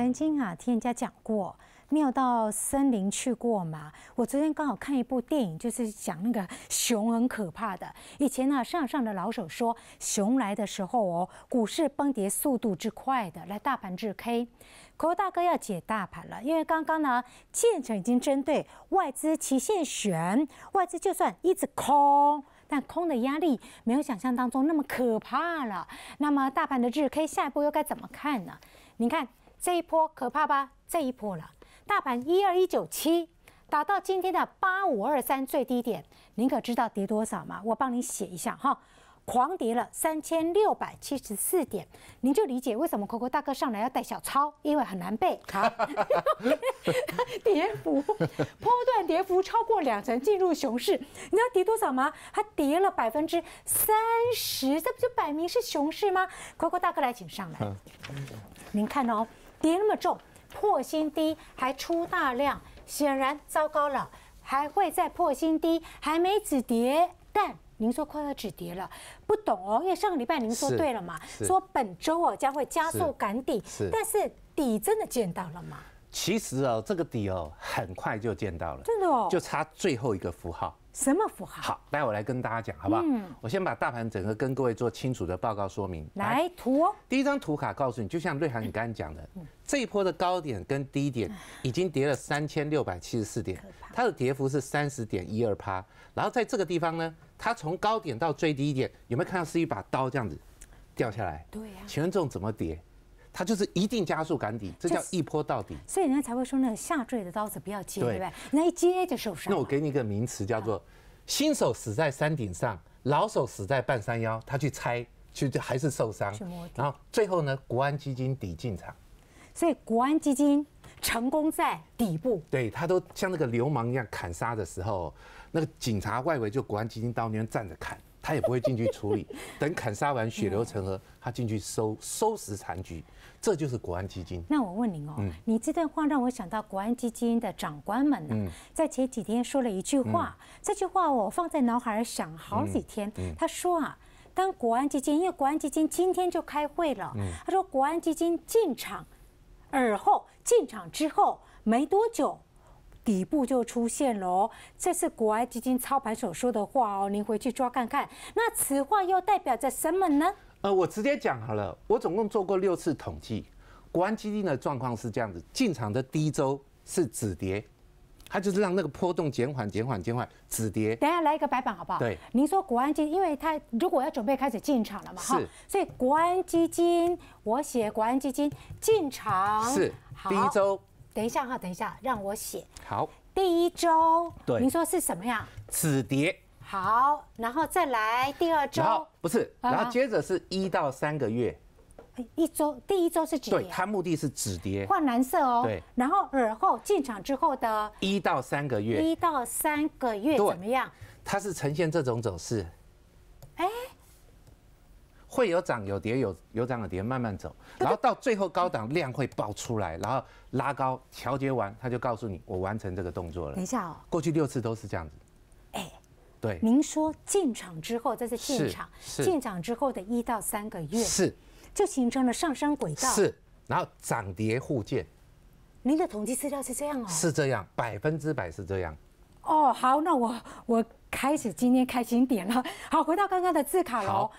曾经啊，听人家讲过，你有到森林去过吗？我昨天刚好看一部电影，就是讲那个熊很可怕的。以前呢，市场上的老手说，熊来的时候哦，股市崩跌速度之快的，来大盘日 K。可大哥要解大盘了，因为刚刚呢，建成已经针对外资期限悬，外资就算一直空，但空的压力没有想象当中那么可怕了。那么大盘的日 K 下一步又该怎么看呢？你看。这一波可怕吧？这一波了，大盘一二一九七打到今天的八五二三最低点，您可知道跌多少吗？我帮您写一下哈，狂跌了三千六百七十四点，您就理解为什么 Coco 大哥上来要带小抄，因为很难背。跌幅，波段跌幅超过两成，进入熊市。你知道跌多少吗？它跌了百分之三十，这不就摆明是熊市吗？Coco 大哥来，请上来。您看哦。跌那么重，破新低还出大量，显然糟糕了。还会再破新低，还没止跌，但您说快要止跌了，不懂哦。因为上个礼拜您说对了嘛，说本周哦将会加速赶底，但是底真的见到了吗？其实哦，这个底哦很快就见到了，真的哦，就差最后一个符号。什么符号？好，待我来跟大家讲，好不好？我先把大盘整个跟各位做清楚的报告说明。来图，第一张图卡告诉你，就像瑞涵你刚刚讲的，这一波的高点跟低点已经跌了三千六百七十四点，它的跌幅是三十点一二趴。然后在这个地方呢，它从高点到最低点，有没有看到是一把刀这样子掉下来？对呀，请问这种怎么跌？它就是一定加速赶底，这叫一坡到底。所以人家才会说那个下坠的刀子不要接，对不对？那一接就受伤。那我给你一个名词叫做“新手死在山顶上，老手死在半山腰”。他去拆，去就还是受伤。然后最后呢，国安基金底进场。所以国安基金成功在底部。对他都像那个流氓一样砍杀的时候，那个警察外围就国安基金到那边站着砍。他也不会进去处理，等砍杀完血流成河，他进去收收拾残局，这就是国安基金。那我问您哦，你这段话让我想到国安基金的长官们呢，在前几天说了一句话，这句话我放在脑海想好几天。他说啊，当国安基金因为国安基金今天就开会了，他说国安基金进场，而后进场之后没多久。底部就出现了，这是国安基金操盘手说的话哦，您回去抓看看。那此话又代表着什么呢？呃，我直接讲好了，我总共做过六次统计，国安基金的状况是这样子：进场的第一周是止跌，它就是让那个波动减缓、减缓、减缓，止跌。等下来一个白板好不好？对，您说国安基，因为它如果要准备开始进场了嘛，哈，所以国安基金，我写国安基金进场，是第一周。等一下哈，等一下，让我写。好，第一周，对，您说是什么样？止跌。好，然后再来第二周，不是，然后接着是一到三个月。一周，第一周是几？对，它目的是止跌，换蓝色哦。对。然后耳后进场之后的。一到三个月。一到三个月怎么样？它是呈现这种走势。哎。会有涨有跌，有有涨有跌，慢慢走，然后到最后高档量会爆出来，然后拉高调节完，他就告诉你我完成这个动作了。等一下哦，过去六次都是这样子。哎，对，您说进场之后，这是进场，进场之后的一到三个月是，就形成了上升轨道。是，然后涨跌互见，您的统计资料是这样哦？是这样，百分之百是这样。哦，好，那我我开始今天开心点了。好，回到刚刚的字卡好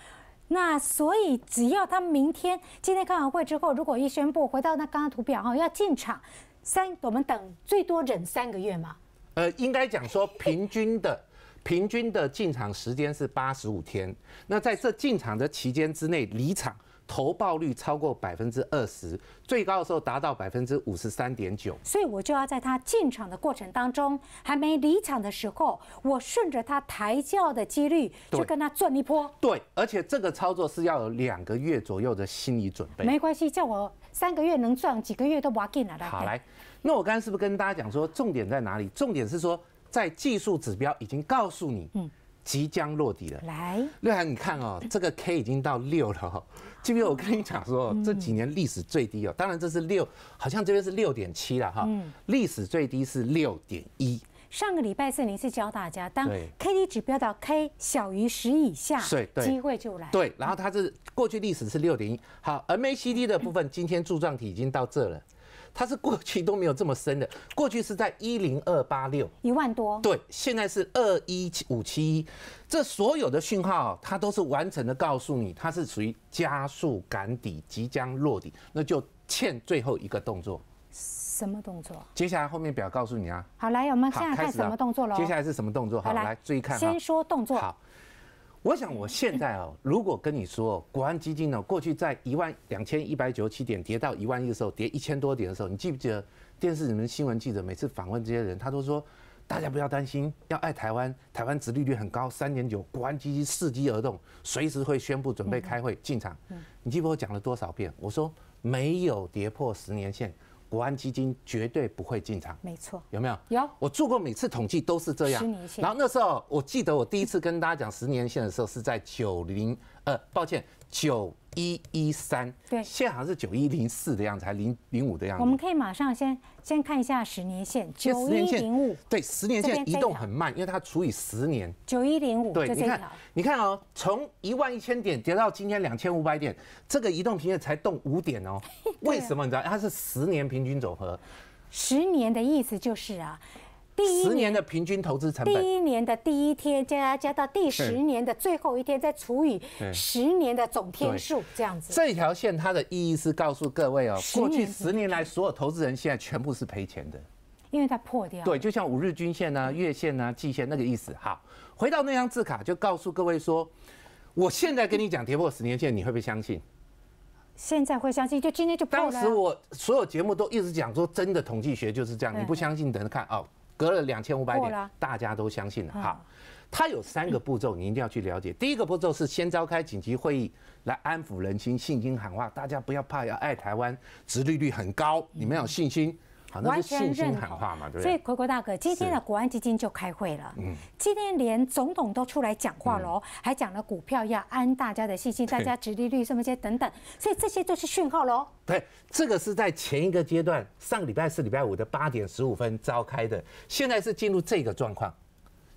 那所以，只要他明天今天开完会之后，如果一宣布回到那刚刚图表哈，要进场三，我们等最多忍三个月嘛？呃，应该讲说平均的 平均的进场时间是八十五天。那在这进场的期间之内，离场。投报率超过百分之二十，最高的时候达到百分之五十三点九。所以我就要在他进场的过程当中，还没离场的时候，我顺着他抬轿的几率去跟他赚一波。对，而且这个操作是要有两个月左右的心理准备。没关系，叫我三个月能赚，几个月都不要紧了。来，好来，那我刚刚是不是跟大家讲说，重点在哪里？重点是说，在技术指标已经告诉你。嗯。即将落地了，来，瑞涵，你看哦，这个 K 已经到六了哈，这边我跟你讲说，这几年历史最低哦，当然这是六，好像这边是六点七了哈，历史最低是六点一，上个礼拜四，您是教大家，当 K D 指标到 K 小于十以下，对，机会就来，对，然后它是过去历史是六点一，好，M A C D 的部分，今天柱状体已经到这了。它是过去都没有这么深的，过去是在一零二八六一万多，对，现在是二一五七一，这所有的讯号，它都是完整的告诉你，它是属于加速赶底，即将落底，那就欠最后一个动作，什么动作？接下来后面表告诉你啊。好，来我们看看什么动作喽。接下来是什么动作？好，来，注意看。先说动作。我想，我现在啊，如果跟你说，国安基金呢，过去在一万两千一百九十七点跌到一万一的时候，跌一千多点的时候，你记不记得电视里面新闻记者每次访问这些人，他都说大家不要担心，要爱台湾，台湾殖利率很高，三点九，国安基金伺机而动，随时会宣布准备开会进场。你记不记得讲了多少遍？我说没有跌破十年线。国安基金绝对不会进场，没错，有没有？有，我做过每次统计都是这样。十年线，然后那时候我记得我第一次跟大家讲十年线的时候是在九零，呃，抱歉。九一一三，对，现在好像是九一零四的样子，还零零五的样子。我们可以马上先先看一下十年线，九一零五，对，十年线移动很慢，因为它除以十年。九一零五，对，你看，你看哦，从一万一千点跌到今天两千五百点，这个移动平均才动五点哦。为什么你知道？它是十年平均总和，十年的意思就是啊。十年的平均投资成本。第一年的第一天加加到第十年的最后一天，再除以十年的总天数，这样子。这条线它的意义是告诉各位哦，过去十年来所有投资人现在全部是赔钱的，因为它破掉。对，就像五日均线呢、月线呢、季线那个意思。好，回到那张字卡，就告诉各位说，我现在跟你讲跌破十年线，你会不会相信？现在会相信，就今天就。当时我所有节目都一直讲说，真的统计学就是这样，你不相信等着看哦。隔了两千五百点，大家都相信了哈。它有三个步骤，你一定要去了解。第一个步骤是先召开紧急会议，来安抚人心、信心喊话，大家不要怕，要爱台湾，支利率很高，你们有信心。完全认同嘛，对不对？所以国国大哥，今天的国安基金就开会了。嗯，今天连总统都出来讲话喽，还讲了股票要安大家的信心，大家殖利率什么些等等，所以这些都是讯号喽。对，这个是在前一个阶段，上礼拜四、礼拜五的八点十五分召开的，现在是进入这个状况，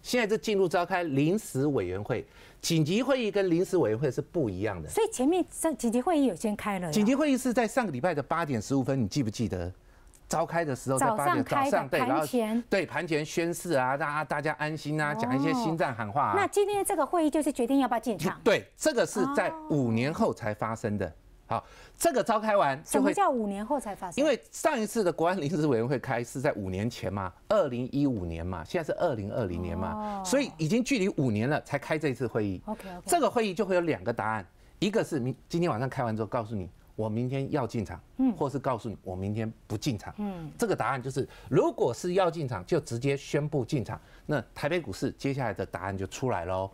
现在是进入召开临时委员会紧急会议，跟临时委员会是不一样的。所以前面上紧急会议有先开了，紧急会议是在上个礼拜的八点十五分，你记不记得？召开的时候在八点早上对，然后对盘前宣誓啊，让大家安心啊，讲一些心脏喊话啊。那今天这个会议就是决定要不要进场。对，这个是在五年后才发生的。好，这个召开完就会叫五年后才发生。因为上一次的国安临时委员会开是在五年前嘛，二零一五年嘛，现在是二零二零年嘛，所以已经距离五年了才开这一次会议。OK OK。这个会议就会有两个答案，一个是明今天晚上开完之后告诉你。我明天要进场，嗯，或是告诉你我明天不进场，嗯，这个答案就是，如果是要进场，就直接宣布进场，那台北股市接下来的答案就出来喽，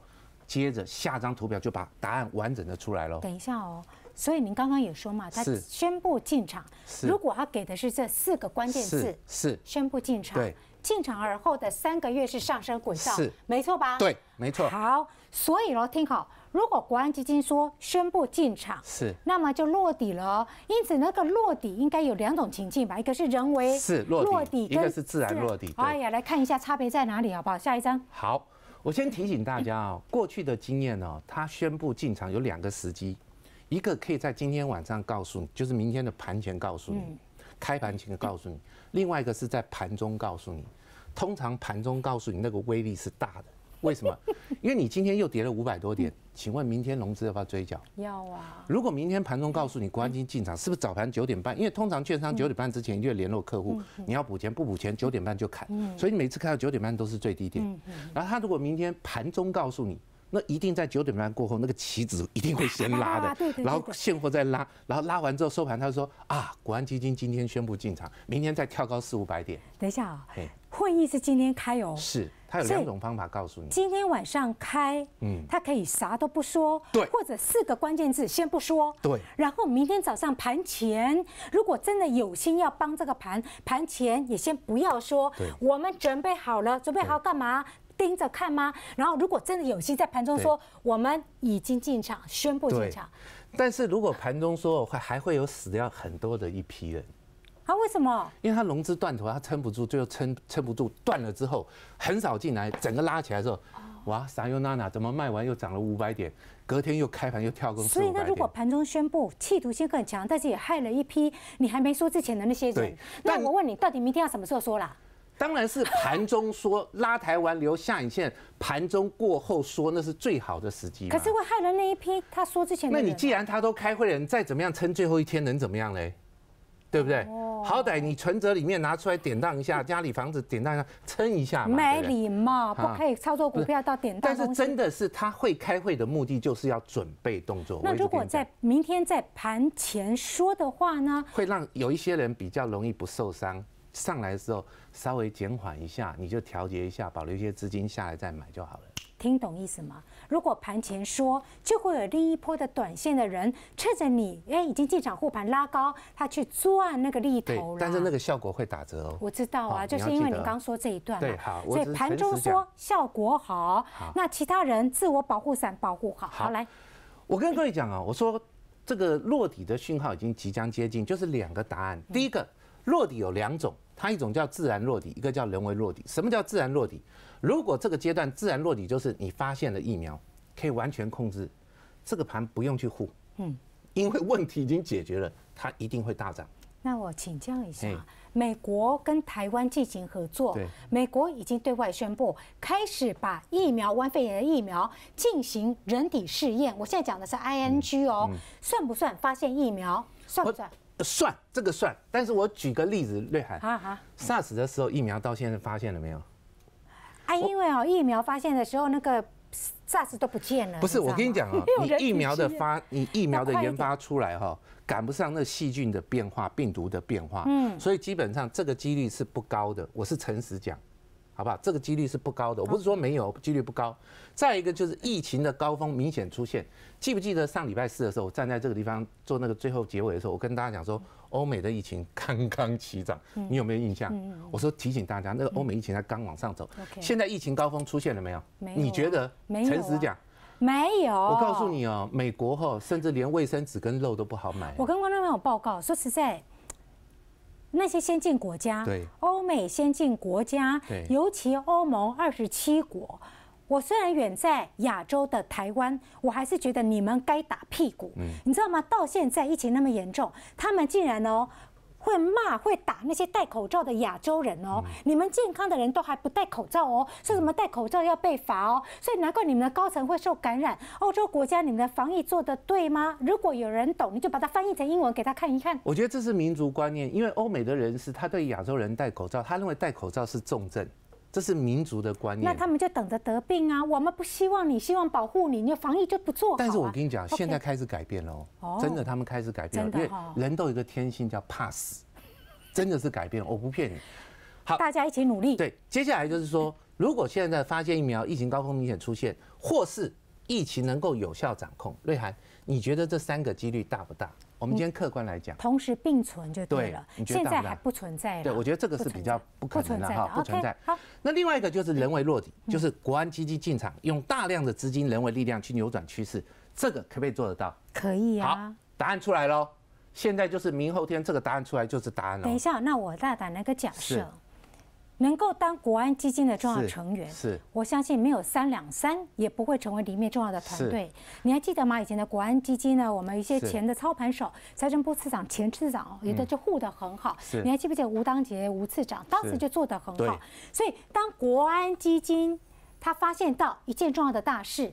接着下张图表就把答案完整的出来喽。等一下哦，所以您刚刚也说嘛，他宣布进场，如果他给的是这四个关键字，是宣布进场，进场而后的三个月是上升轨道，是没错吧？对，没错。好，所以喽，听好。如果国安基金说宣布进场，是，那么就落底了。因此，那个落底应该有两种情境吧，一个是人为是落底，一个是自然落底。哎呀，来看一下差别在哪里，好不好？下一张。好，我先提醒大家啊，过去的经验呢，他宣布进场有两个时机，一个可以在今天晚上告诉你，就是明天的盘前告诉你，开盘前告诉你；另外一个是在盘中告诉你。通常盘中告诉你，那个威力是大的。为什么？因为你今天又跌了五百多点，请问明天融资要不要追缴？要啊。如果明天盘中告诉你国安基金进场，是不是早盘九点半？因为通常券商九点半之前就联络客户，你要补钱不补钱，九点半就砍。所以你每次看到九点半都是最低点。然后他如果明天盘中告诉你，那一定在九点半过后，那个旗子一定会先拉的，然后现货再拉，然后拉完之后收盘他说啊，国安基金今天宣布进场，明天再跳高四五百点。等一下啊，会议是今天开哦。是。他有两种方法告诉你：今天晚上开，嗯，他可以啥都不说，对，或者四个关键字先不说，对，然后明天早上盘前，如果真的有心要帮这个盘盘前，也先不要说，对，我们准备好了，准备好干嘛？盯着看吗？然后如果真的有心在盘中说，我们已经进场，宣布进场。但是如果盘中说，会还会有死掉很多的一批人。啊，为什么？因为他融资断头，他撑不住，最后撑撑不住断了之后，很少进来，整个拉起来之后，哇，啥又娜娜怎么卖完又涨了五百点？隔天又开盘又跳空，所以那如果盘中宣布，企图性更强，但是也害了一批你还没说之前的那些人。那我问你，到底明天要什么时候说啦？当然是盘中说，拉台完留下影线，盘中过后说，那是最好的时机。可是会害了那一批他说之前。那你既然他都开会了，你再怎么样撑最后一天，能怎么样嘞？对不对？好歹你存折里面拿出来典当一下，家里房子典当一下，撑一下嘛。没礼貌，不可以操作股票到典当。但是真的是他会开会的目的就是要准备动作。那如果在明天在盘前说的话呢？会让有一些人比较容易不受伤，上来的时候稍微减缓一下，你就调节一下，保留一些资金下来再买就好了。听懂意思吗？如果盘前说，就会有另一波的短线的人趁着你哎已经进场护盘拉高，他去赚那个利头了。但是那个效果会打折哦。我知道啊，就是因为你刚说这一段嘛。对，好。所以盘中说效果好，那其他人自我保护伞保护好。好，来，我跟各位讲啊，我说这个落底的讯号已经即将接近，就是两个答案。第一个落底有两种，它一种叫自然落底，一个叫人为落底。什么叫自然落底？如果这个阶段自然落底，就是你发现了疫苗，可以完全控制，这个盘不用去护，嗯，因为问题已经解决了，它一定会大涨。那我请教一下，美国跟台湾进行合作，对，美国已经对外宣布开始把疫苗、冠肺炎的疫苗进行人体试验。我现在讲的是 I N G 哦，算不算发现疫苗？算不算？算这个算，但是我举个例子略海。哈哈，SARS 的时候疫苗到现在发现了没有？还因为哦，疫苗发现的时候，那个 SARS 都不见了。不是，我跟你讲哦，你疫苗的发，你疫苗的研发出来哈，赶不上那细菌的变化、病毒的变化，嗯，所以基本上这个几率是不高的。我是诚实讲。好不好？这个几率是不高的，我不是说没有几率不高。再一个就是疫情的高峰明显出现。记不记得上礼拜四的时候，我站在这个地方做那个最后结尾的时候，我跟大家讲说，欧美的疫情刚刚起涨，你有没有印象？我说提醒大家，那个欧美疫情才刚往上走。现在疫情高峰出现了没有？没有。你觉得？没有。诚实讲，没有。我告诉你哦，美国哈，甚至连卫生纸跟肉都不好买。我跟观众朋友报告，说实在。那些先进国家，欧美先进国家，尤其欧盟二十七国，我虽然远在亚洲的台湾，我还是觉得你们该打屁股。你知道吗？到现在疫情那么严重，他们竟然呢？会骂会打那些戴口罩的亚洲人哦，你们健康的人都还不戴口罩哦，说什么戴口罩要被罚哦，所以难怪你们的高层会受感染。欧洲国家你们的防疫做得对吗？如果有人懂，你就把它翻译成英文给他看一看。我觉得这是民族观念，因为欧美的人士他对亚洲人戴口罩，他认为戴口罩是重症。这是民族的观念，那他们就等着得病啊！我们不希望你，希望保护你，你防疫就不做但是我跟你讲，现在开始改变了，真的，他们开始改变了，因为人都有一个天性叫怕死，真的是改变了，我不骗你。好，大家一起努力。对，接下来就是说，如果现在发现疫苗疫情高峰明显出现，或是。疫情能够有效掌控，瑞涵，你觉得这三个几率大不大？我们今天客观来讲，同时并存就对了。你觉得大不大？现在还不存在。对我觉得这个是比较不可能的哈，不存在。好，那另外一个就是人为落底，就是国安基金进场，用大量的资金、人为力量去扭转趋势，这个可不可以做得到？可以呀。好，答案出来喽。现在就是明后天，这个答案出来就是答案了。等一下，那我大胆那个假设。能够当国安基金的重要成员，是我相信没有三两三也不会成为里面重要的团队。你还记得吗？以前的国安基金呢，我们一些前的操盘手、财政部次长、前次长，有的就护得很好。你还记不记得吴当杰、吴次长当时就做得很好？所以当国安基金他发现到一件重要的大事，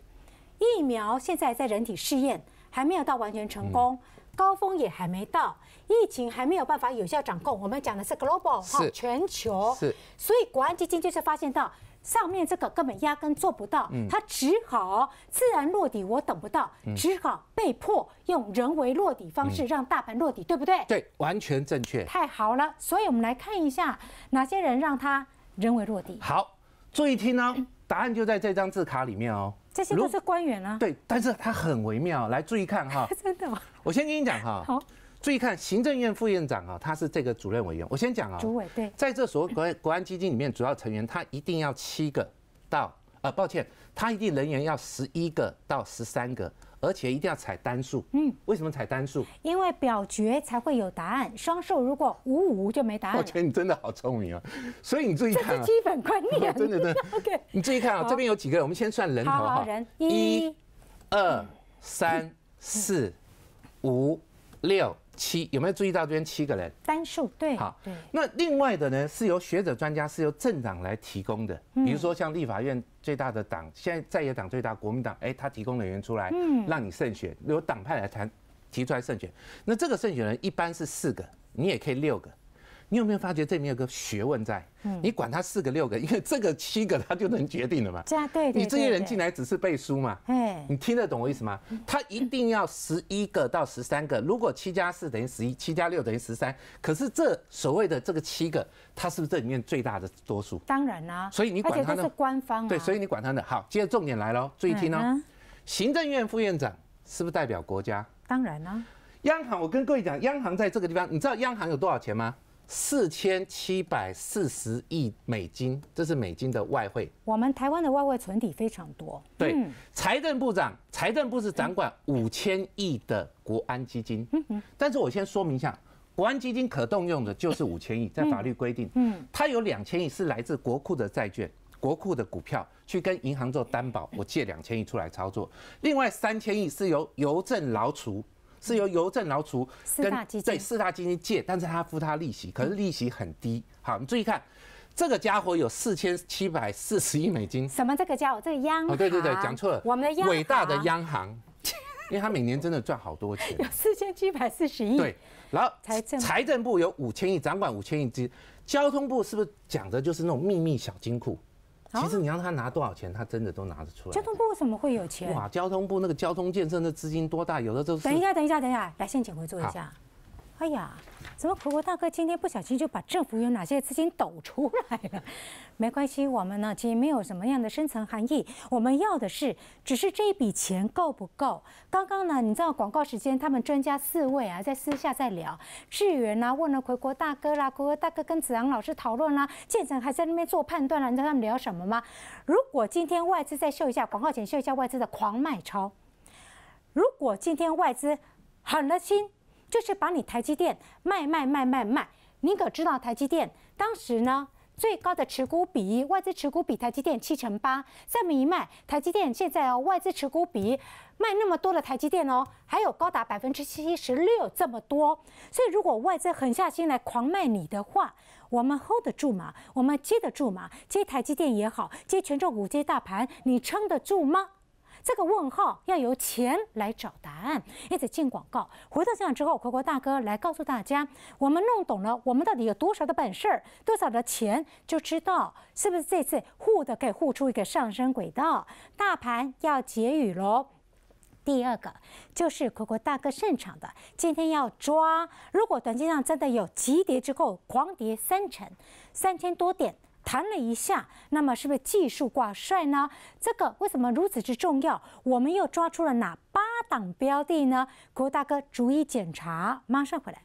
疫苗现在在人体试验还没有到完全成功。高峰也还没到，疫情还没有办法有效掌控。我们讲的是 global 哈，全球，是，所以国安基金就是发现到上面这个根本压根做不到，他只好自然落底，我等不到，只好被迫用人为落底方式让大盘落底，对不对？对，完全正确。太好了，所以我们来看一下哪些人让他人为落底。好，注意听呢。答案就在这张字卡里面哦。这些都是官员啊。对，但是他很微妙。来，注意看哈。真的。我先跟你讲哈。好。注意看，行政院副院长啊，他是这个主任委员。我先讲啊。主委对。在这所谓国安 国安基金里面，主要成员他一定要七个到，呃，抱歉，他一定人员要十一个到十三个。而且一定要采单数。嗯，为什么采单数？因为表决才会有答案。双数如果五五就没答案。我觉得你真的好聪明啊！所以你注意看，这是基本观念。真 的真的。OK，你注意看啊，这边有几个？我们先算人头哈。好好，人一、二、三、四、五、六。七有没有注意到这边七个人单数对好对那另外的呢是由学者专家是由政党来提供的，比如说像立法院最大的党现在在野党最大国民党哎他提供人员出来让你胜选由党派来谈提出来胜选，那这个胜选人一般是四个，你也可以六个。你有没有发觉这里面有个学问在？嗯，你管他四个六个，因为这个七个他就能决定了嘛。对啊，对。你这些人进来只是背书嘛。哎。你听得懂我意思吗？他一定要十一个到十三个。如果七加四等于十一，七加六等于十三。可是这所谓的这个七个，他是不是这里面最大的多数？当然啊。所以你管他呢？是官方。对，所以你管他呢？好。接着重点来了，注意听哦。行政院副院长是不是代表国家？当然啊。央行，我跟各位讲，央行在这个地方，你知道央行有多少钱吗？四千七百四十亿美金，这是美金的外汇。我们台湾的外汇存底非常多。对，财政部长，财政部是掌管五千亿的国安基金。嗯但是我先说明一下，国安基金可动用的就是五千亿，在法律规定。嗯。它有两千亿是来自国库的债券、国库的股票，去跟银行做担保，我借两千亿出来操作。另外三千亿是由邮政劳储是由邮政劳储跟对四大基金借，但是他付他利息，可是利息很低。好，你注意看，这个家伙有四千七百四十亿美金。什么这个家伙？这个央行？哦，对对对，讲错了，我们的央行。伟大的央行，因为他每年真的赚好多钱。有四千七百四十亿。对，然后财政财政部有五千亿，掌管五千亿之交通部是不是讲的就是那种秘密小金库？其实你让他拿多少钱，他真的都拿得出来。交通部为什么会有钱？哇，交通部那个交通建设那资金多大，有的都……等一下，等一下，等一下，来，先请回坐一下。哎呀，怎么回国大哥今天不小心就把政府有哪些资金抖出来了？没关系，我们呢其实没有什么样的深层含义，我们要的是只是这一笔钱够不够。刚刚呢，你知道广告时间，他们专家四位啊在私下在聊，志远啦问了回国大哥啦，回国大哥跟子昂老师讨论啦，建成还在那边做判断呢。你知道他们聊什么吗？如果今天外资再秀一下广告前秀一下外资的狂买超，如果今天外资狠了心。就是把你台积电卖卖卖卖卖，你可知道台积电当时呢最高的持股比，外资持股比台积电七成八，这么一卖，台积电现在哦外资持股比卖那么多的台积电哦，还有高达百分之七十六这么多，所以如果外资狠下心来狂卖你的话，我们 hold 得住吗？我们接得住吗？接台积电也好，接权重股、接大盘，你撑得住吗？这个问号要由钱来找答案，一直进广告。回到现场之后，国国大哥来告诉大家，我们弄懂了，我们到底有多少的本事，多少的钱，就知道是不是这次护的可以护出一个上升轨道，大盘要结语喽。第二个就是国国大哥擅长的，今天要抓，如果短期上真的有急跌之后狂跌三成，三千多点。谈了一下，那么是不是技术挂帅呢？这个为什么如此之重要？我们又抓出了哪八档标的呢？国大哥逐一检查，马上回来。